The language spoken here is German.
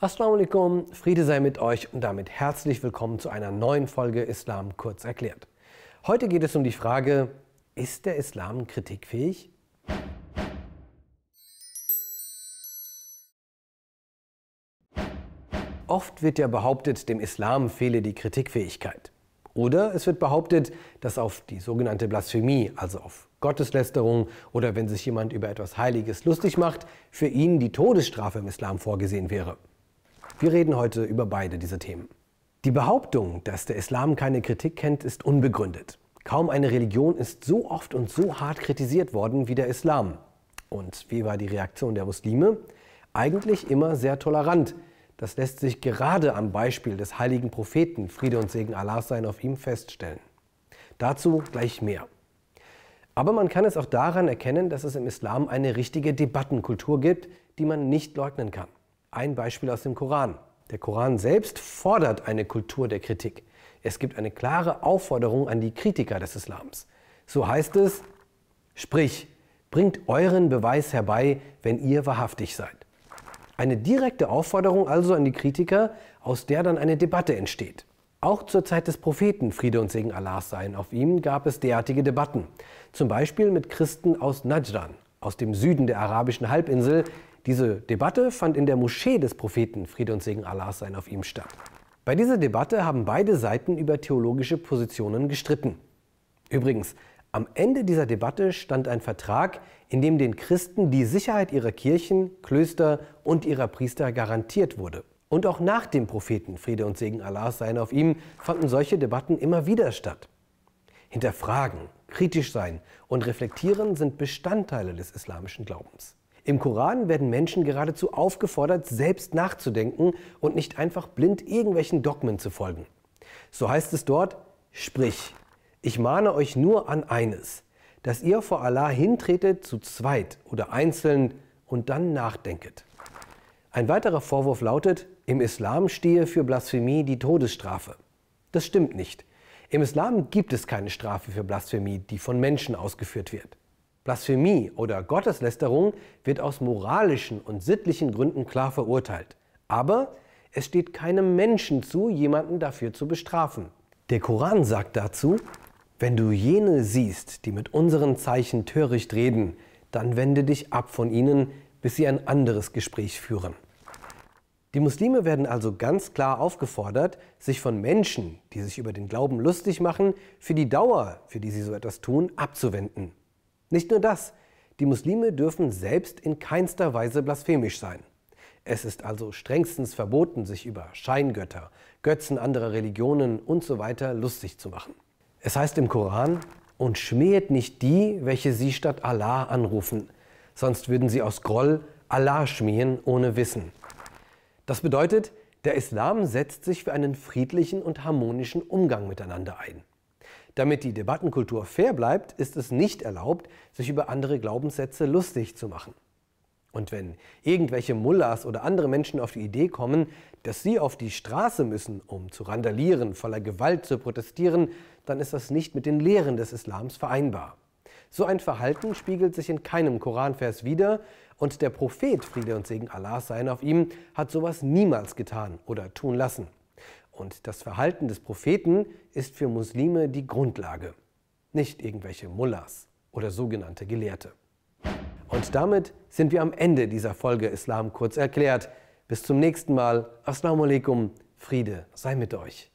Assalamu alaikum, Friede sei mit euch und damit herzlich willkommen zu einer neuen Folge Islam kurz erklärt. Heute geht es um die Frage, ist der Islam kritikfähig? Oft wird ja behauptet, dem Islam fehle die Kritikfähigkeit. Oder es wird behauptet, dass auf die sogenannte Blasphemie, also auf Gotteslästerung oder wenn sich jemand über etwas Heiliges lustig macht, für ihn die Todesstrafe im Islam vorgesehen wäre. Wir reden heute über beide diese Themen. Die Behauptung, dass der Islam keine Kritik kennt, ist unbegründet. Kaum eine Religion ist so oft und so hart kritisiert worden wie der Islam. Und wie war die Reaktion der Muslime? Eigentlich immer sehr tolerant. Das lässt sich gerade am Beispiel des heiligen Propheten, Friede und Segen Allahs sein, auf ihm, feststellen. Dazu gleich mehr. Aber man kann es auch daran erkennen, dass es im Islam eine richtige Debattenkultur gibt, die man nicht leugnen kann. Ein Beispiel aus dem Koran. Der Koran selbst fordert eine Kultur der Kritik. Es gibt eine klare Aufforderung an die Kritiker des Islams. So heißt es, sprich, bringt euren Beweis herbei, wenn ihr wahrhaftig seid. Eine direkte Aufforderung also an die Kritiker, aus der dann eine Debatte entsteht. Auch zur Zeit des Propheten, Friede und Segen Allahs seien auf ihm, gab es derartige Debatten. Zum Beispiel mit Christen aus Najran, aus dem Süden der arabischen Halbinsel, diese Debatte fand in der Moschee des Propheten Friede und Segen Allahs sein auf ihm statt. Bei dieser Debatte haben beide Seiten über theologische Positionen gestritten. Übrigens, am Ende dieser Debatte stand ein Vertrag, in dem den Christen die Sicherheit ihrer Kirchen, Klöster und ihrer Priester garantiert wurde. Und auch nach dem Propheten Friede und Segen Allahs sein auf ihm fanden solche Debatten immer wieder statt. Hinterfragen, kritisch sein und reflektieren sind Bestandteile des islamischen Glaubens. Im Koran werden Menschen geradezu aufgefordert, selbst nachzudenken und nicht einfach blind irgendwelchen Dogmen zu folgen. So heißt es dort, sprich, ich mahne euch nur an eines, dass ihr vor Allah hintretet zu zweit oder einzeln und dann nachdenket. Ein weiterer Vorwurf lautet, im Islam stehe für Blasphemie die Todesstrafe. Das stimmt nicht. Im Islam gibt es keine Strafe für Blasphemie, die von Menschen ausgeführt wird. Blasphemie oder Gotteslästerung wird aus moralischen und sittlichen Gründen klar verurteilt. Aber es steht keinem Menschen zu, jemanden dafür zu bestrafen. Der Koran sagt dazu, wenn du jene siehst, die mit unseren Zeichen töricht reden, dann wende dich ab von ihnen, bis sie ein anderes Gespräch führen. Die Muslime werden also ganz klar aufgefordert, sich von Menschen, die sich über den Glauben lustig machen, für die Dauer, für die sie so etwas tun, abzuwenden. Nicht nur das, die Muslime dürfen selbst in keinster Weise blasphemisch sein. Es ist also strengstens verboten, sich über Scheingötter, Götzen anderer Religionen usw. So lustig zu machen. Es heißt im Koran, und schmähet nicht die, welche sie statt Allah anrufen, sonst würden sie aus Groll Allah schmähen ohne Wissen. Das bedeutet, der Islam setzt sich für einen friedlichen und harmonischen Umgang miteinander ein. Damit die Debattenkultur fair bleibt, ist es nicht erlaubt, sich über andere Glaubenssätze lustig zu machen. Und wenn irgendwelche Mullahs oder andere Menschen auf die Idee kommen, dass sie auf die Straße müssen, um zu randalieren, voller Gewalt zu protestieren, dann ist das nicht mit den Lehren des Islams vereinbar. So ein Verhalten spiegelt sich in keinem Koranvers wider und der Prophet, Friede und Segen Allahs seien auf ihm, hat sowas niemals getan oder tun lassen. Und das Verhalten des Propheten ist für Muslime die Grundlage, nicht irgendwelche Mullahs oder sogenannte Gelehrte. Und damit sind wir am Ende dieser Folge Islam kurz erklärt. Bis zum nächsten Mal. Assalamu alaikum. Friede sei mit euch.